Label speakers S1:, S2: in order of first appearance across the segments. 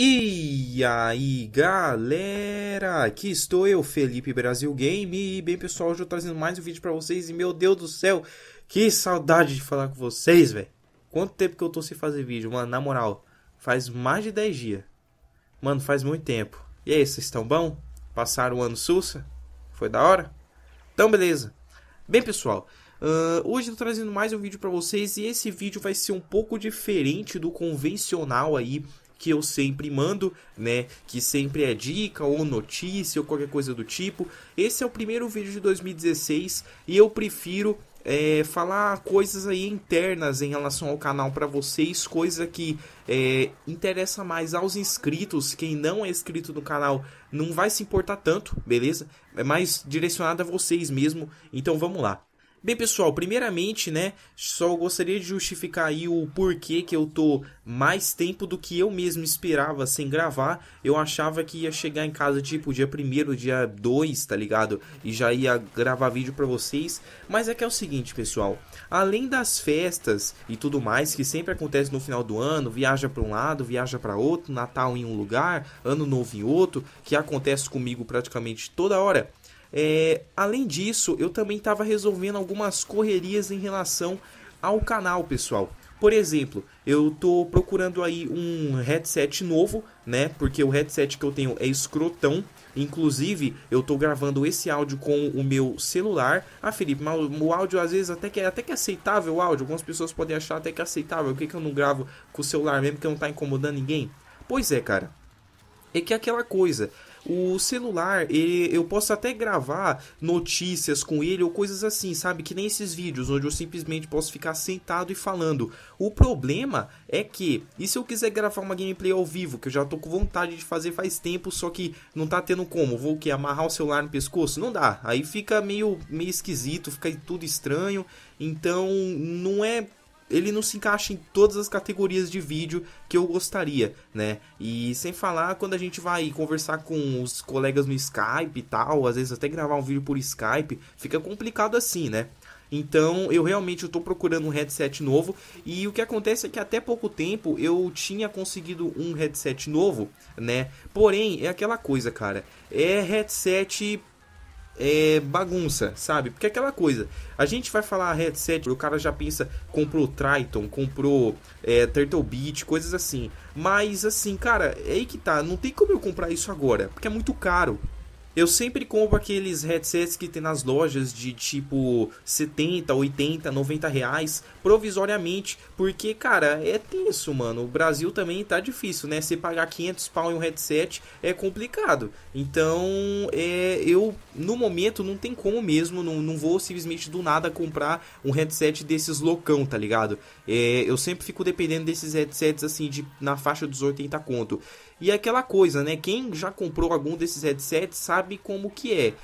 S1: E aí galera, aqui estou eu, Felipe Brasil Game, e bem pessoal, hoje eu trazendo mais um vídeo para vocês, e meu Deus do céu, que saudade de falar com vocês, velho. Quanto tempo que eu tô sem fazer vídeo, mano, na moral, faz mais de 10 dias, mano, faz muito tempo. E aí, vocês estão bom? Passaram o ano sussa? Foi da hora? Então beleza. Bem pessoal, Uh, hoje eu tô trazendo mais um vídeo para vocês e esse vídeo vai ser um pouco diferente do convencional aí que eu sempre mando, né? Que sempre é dica ou notícia ou qualquer coisa do tipo. Esse é o primeiro vídeo de 2016 e eu prefiro é, falar coisas aí internas em relação ao canal para vocês, coisa que é, interessa mais aos inscritos. Quem não é inscrito no canal não vai se importar tanto, beleza? É mais direcionado a vocês mesmo. Então vamos lá. Bem, pessoal, primeiramente, né, só gostaria de justificar aí o porquê que eu tô mais tempo do que eu mesmo esperava sem gravar. Eu achava que ia chegar em casa tipo dia 1 dia 2, tá ligado? E já ia gravar vídeo para vocês. Mas é que é o seguinte, pessoal, além das festas e tudo mais que sempre acontece no final do ano, viaja para um lado, viaja para outro, Natal em um lugar, Ano Novo em outro, que acontece comigo praticamente toda hora. É, além disso, eu também estava resolvendo algumas correrias em relação ao canal, pessoal. Por exemplo, eu tô procurando aí um headset novo, né? Porque o headset que eu tenho é escrotão. Inclusive, eu tô gravando esse áudio com o meu celular. Ah, Felipe, mas o áudio às vezes até que é, até que é aceitável o áudio. Algumas pessoas podem achar até que é aceitável. Por que, que eu não gravo com o celular mesmo que não tá incomodando ninguém? Pois é, cara. É que é aquela coisa, o celular, ele, eu posso até gravar notícias com ele ou coisas assim, sabe? Que nem esses vídeos onde eu simplesmente posso ficar sentado e falando. O problema é que, e se eu quiser gravar uma gameplay ao vivo, que eu já tô com vontade de fazer faz tempo, só que não tá tendo como? Vou o quê? Amarrar o celular no pescoço? Não dá. Aí fica meio, meio esquisito, fica tudo estranho. Então, não é ele não se encaixa em todas as categorias de vídeo que eu gostaria, né? E sem falar quando a gente vai conversar com os colegas no Skype e tal, às vezes até gravar um vídeo por Skype, fica complicado assim, né? Então eu realmente estou procurando um headset novo e o que acontece é que até pouco tempo eu tinha conseguido um headset novo, né? Porém é aquela coisa, cara, é headset é, bagunça, sabe? Porque é aquela coisa, a gente vai falar headset, o cara já pensa, comprou Triton, comprou é, Turtle Beach, coisas assim. Mas assim, cara, é aí que tá, não tem como eu comprar isso agora, porque é muito caro. Eu sempre compro aqueles headsets que tem nas lojas de tipo 70, 80, 90 reais provisoriamente, porque, cara, é tenso, mano. O Brasil também tá difícil, né? Você pagar 500 pau em um headset é complicado. Então, é, eu, no momento, não tem como mesmo, não, não vou simplesmente do nada comprar um headset desses loucão, tá ligado? É, eu sempre fico dependendo desses headsets, assim, de, na faixa dos 80 conto. E é aquela coisa, né? Quem já comprou algum desses headsets sabe como que é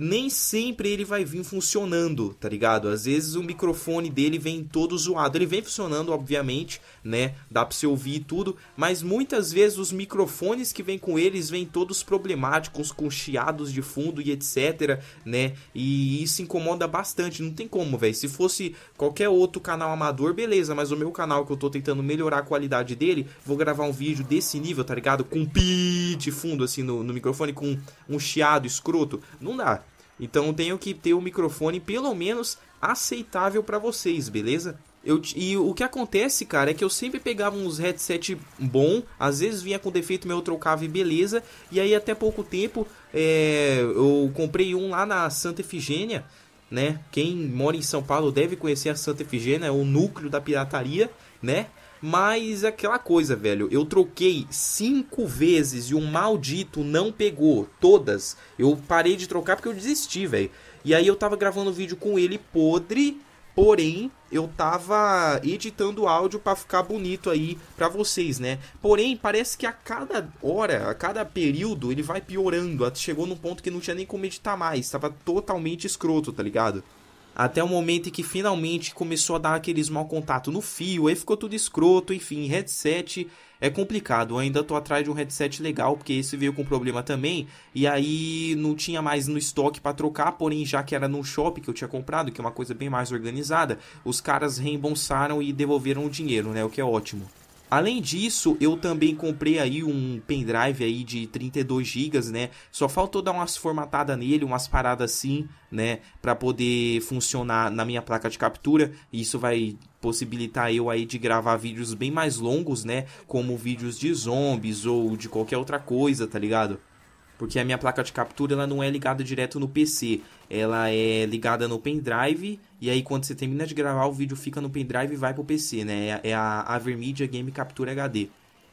S1: nem sempre ele vai vir funcionando, tá ligado? Às vezes o microfone dele vem todo zoado. Ele vem funcionando, obviamente, né? Dá pra você ouvir e tudo, mas muitas vezes os microfones que vem com eles vêm todos problemáticos, com chiados de fundo e etc, né? E isso incomoda bastante, não tem como, velho. Se fosse qualquer outro canal amador, beleza, mas o meu canal que eu tô tentando melhorar a qualidade dele, vou gravar um vídeo desse nível, tá ligado? Com pi de fundo, assim, no, no microfone, com um chiado escroto, não dá então tenho que ter o um microfone pelo menos aceitável para vocês, beleza? Eu, e o que acontece, cara, é que eu sempre pegava uns headset bom, às vezes vinha com defeito, meu trocava e beleza. E aí até pouco tempo é, eu comprei um lá na Santa Efigênia, né? Quem mora em São Paulo deve conhecer a Santa Efigênia, é o núcleo da pirataria, né? Mas é aquela coisa, velho, eu troquei cinco vezes e o maldito não pegou todas. Eu parei de trocar porque eu desisti, velho. E aí eu tava gravando vídeo com ele podre, porém eu tava editando áudio para ficar bonito aí para vocês, né? Porém, parece que a cada hora, a cada período, ele vai piorando. Chegou num ponto que não tinha nem como editar mais, tava totalmente escroto, tá ligado? até o momento em que finalmente começou a dar aqueles mau contato no fio, aí ficou tudo escroto, enfim, headset é complicado. Eu ainda tô atrás de um headset legal, porque esse veio com problema também, e aí não tinha mais no estoque para trocar, porém já que era no shopping que eu tinha comprado, que é uma coisa bem mais organizada, os caras reembolsaram e devolveram o dinheiro, né, o que é ótimo. Além disso, eu também comprei aí um pendrive aí de 32 GB, né? Só faltou dar umas formatadas nele, umas paradas assim, né, para poder funcionar na minha placa de captura. Isso vai possibilitar eu aí de gravar vídeos bem mais longos, né, como vídeos de zombies ou de qualquer outra coisa, tá ligado? porque a minha placa de captura ela não é ligada direto no PC, ela é ligada no pendrive e aí quando você termina de gravar o vídeo fica no pendrive e vai pro PC, né? É, é a Avermedia Game Capture HD.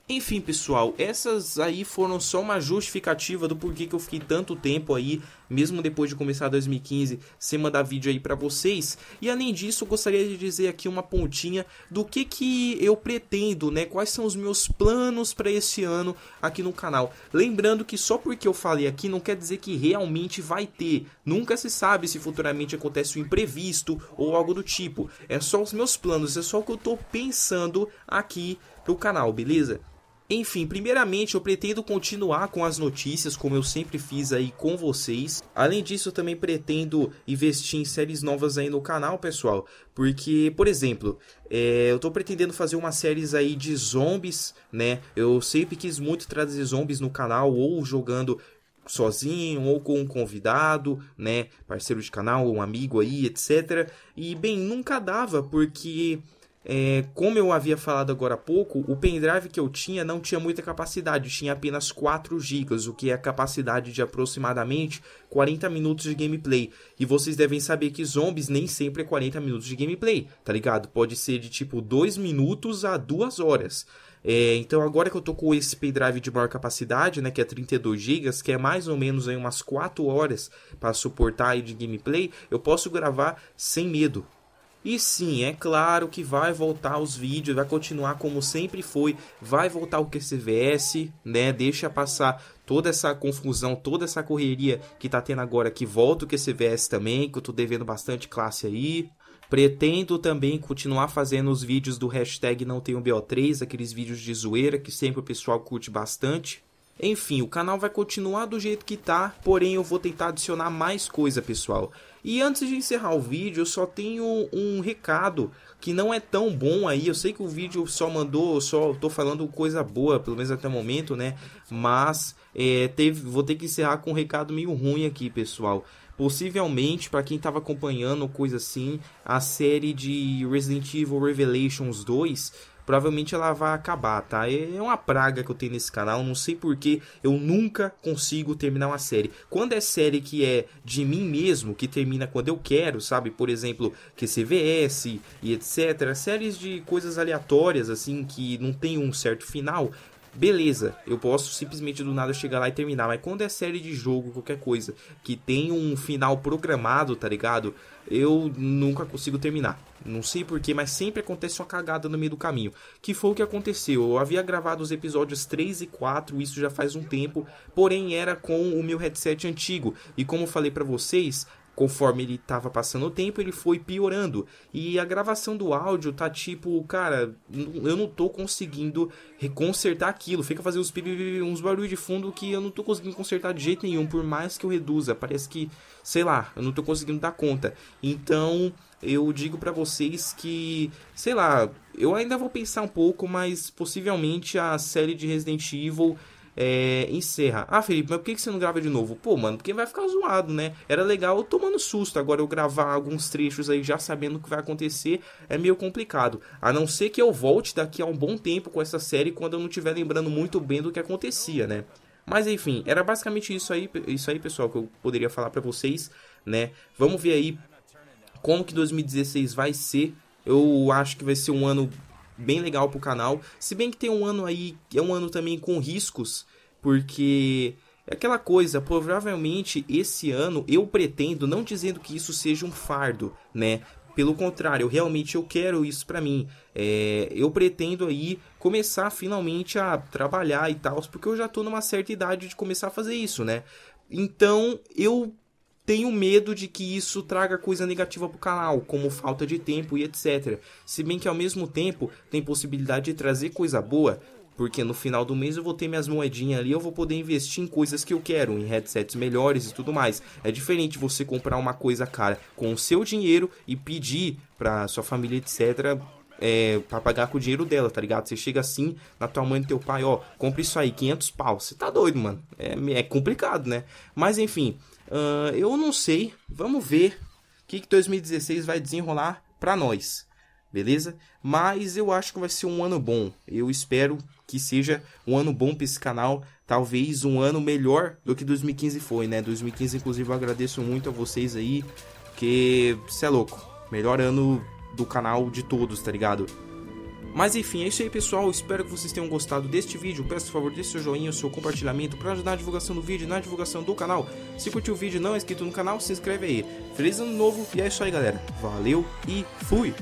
S1: Enfim, pessoal, essas aí foram só uma justificativa do porquê que eu fiquei tanto tempo aí, mesmo depois de começar 2015, sem mandar vídeo aí para vocês. E além disso, eu gostaria de dizer aqui uma pontinha do que que eu pretendo, né? Quais são os meus planos para esse ano aqui no canal. Lembrando que só porque eu falei aqui não quer dizer que realmente vai ter. Nunca se sabe se futuramente acontece um imprevisto ou algo do tipo. É só os meus planos, é só o que eu tô pensando aqui pro canal, beleza? Enfim, primeiramente eu pretendo continuar com as notícias como eu sempre fiz aí com vocês. Além disso, eu também pretendo investir em séries novas aí no canal, pessoal. Porque, por exemplo, é, eu tô pretendendo fazer uma séries aí de zombies, né? Eu sempre quis muito trazer zombies no canal ou jogando sozinho ou com um convidado, né, parceiro de canal, um amigo aí, etc. E bem, nunca dava porque é, como eu havia falado agora há pouco, o pendrive que eu tinha não tinha muita capacidade, tinha apenas 4 GB, o que é a capacidade de aproximadamente 40 minutos de gameplay. E vocês devem saber que zombies nem sempre é 40 minutos de gameplay, tá ligado? Pode ser de tipo 2 minutos a 2 horas. É, então agora que eu tô com esse pendrive de maior capacidade, né, que é 32 GB, que é mais ou menos aí umas 4 horas para suportar aí de gameplay, eu posso gravar sem medo, e sim, é claro que vai voltar os vídeos, vai continuar como sempre foi, vai voltar o QCVS, né? Deixa passar toda essa confusão, toda essa correria que tá tendo agora, que volta o QCVS também, que eu tô devendo bastante classe aí. Pretendo também continuar fazendo os vídeos do hashtag não tenho BO3, aqueles vídeos de zoeira que sempre o pessoal curte bastante. Enfim, o canal vai continuar do jeito que tá, porém eu vou tentar adicionar mais coisa, pessoal. E antes de encerrar o vídeo, eu só tenho um recado que não é tão bom aí. Eu sei que o vídeo só mandou, só tô falando coisa boa, pelo menos até o momento, né? Mas é, teve, vou ter que encerrar com um recado meio ruim aqui, pessoal. Possivelmente, para quem estava acompanhando coisa assim, a série de Resident Evil Revelations 2 provavelmente ela vai acabar, tá? É, é uma praga que eu tenho nesse canal, não sei porque eu nunca consigo terminar uma série. Quando é série que é de mim mesmo, que termina quando eu quero, sabe? Por exemplo, QCVS e etc. Séries de coisas aleatórias, assim, que não tem um certo final, beleza, eu posso simplesmente do nada chegar lá e terminar. Mas quando é série de jogo, qualquer coisa, que tem um final programado, tá ligado? Eu nunca consigo terminar. Não sei porquê, mas sempre acontece uma cagada no meio do caminho. Que foi o que aconteceu. Eu havia gravado os episódios 3 e 4, isso já faz um tempo, porém era com o meu headset antigo. E como falei para vocês, Conforme ele tava passando o tempo, ele foi piorando. E a gravação do áudio tá tipo, cara, eu não tô conseguindo consertar aquilo. Fica fazendo uns, uns barulhos de fundo que eu não tô conseguindo consertar de jeito nenhum, por mais que eu reduza. Parece que, sei lá, eu não tô conseguindo dar conta. Então, eu digo para vocês que, sei lá, eu ainda vou pensar um pouco, mas possivelmente a série de Resident Evil é, encerra. Ah, Felipe, mas por que você não grava de novo? Pô, mano, porque vai ficar zoado, né? Era legal eu tomando susto. Agora eu gravar alguns trechos aí já sabendo o que vai acontecer é meio complicado. A não ser que eu volte daqui a um bom tempo com essa série quando eu não estiver lembrando muito bem do que acontecia, né? Mas enfim, era basicamente isso aí, isso aí, pessoal, que eu poderia falar para vocês, né? Vamos ver aí como que 2016 vai ser. Eu acho que vai ser um ano bem legal pro canal. Se bem que tem um ano aí, é um ano também com riscos, porque é aquela coisa, provavelmente esse ano eu pretendo, não dizendo que isso seja um fardo, né? Pelo contrário, eu realmente eu quero isso para mim. É, eu pretendo aí começar finalmente a trabalhar e tal, porque eu já tô numa certa idade de começar a fazer isso, né? Então eu tenho medo de que isso traga coisa negativa pro canal, como falta de tempo e etc. Se bem que ao mesmo tempo tem possibilidade de trazer coisa boa, porque no final do mês eu vou ter minhas moedinhas ali, eu vou poder investir em coisas que eu quero, em headsets melhores e tudo mais. É diferente você comprar uma coisa cara com o seu dinheiro e pedir pra sua família, etc, é, pra pagar com o dinheiro dela, tá ligado? Você chega assim na tua mãe e teu pai, ó, compra isso aí, 500 pau. Você tá doido, mano. É, é complicado, né? Mas enfim, uh, eu não sei. Vamos ver o que, que 2016 vai desenrolar pra nós, beleza? Mas eu acho que vai ser um ano bom. Eu espero que seja um ano bom para esse canal, talvez um ano melhor do que 2015 foi, né? 2015, inclusive, eu agradeço muito a vocês aí, que você é louco. Melhor ano do canal de todos, tá ligado? Mas enfim, é isso aí pessoal, espero que vocês tenham gostado deste vídeo, peço por favor deixe seu joinha, seu compartilhamento para ajudar na divulgação do vídeo e na divulgação do canal. Se curtiu o vídeo e não é inscrito no canal, se inscreve aí. Feliz ano novo e é isso aí galera, valeu e fui!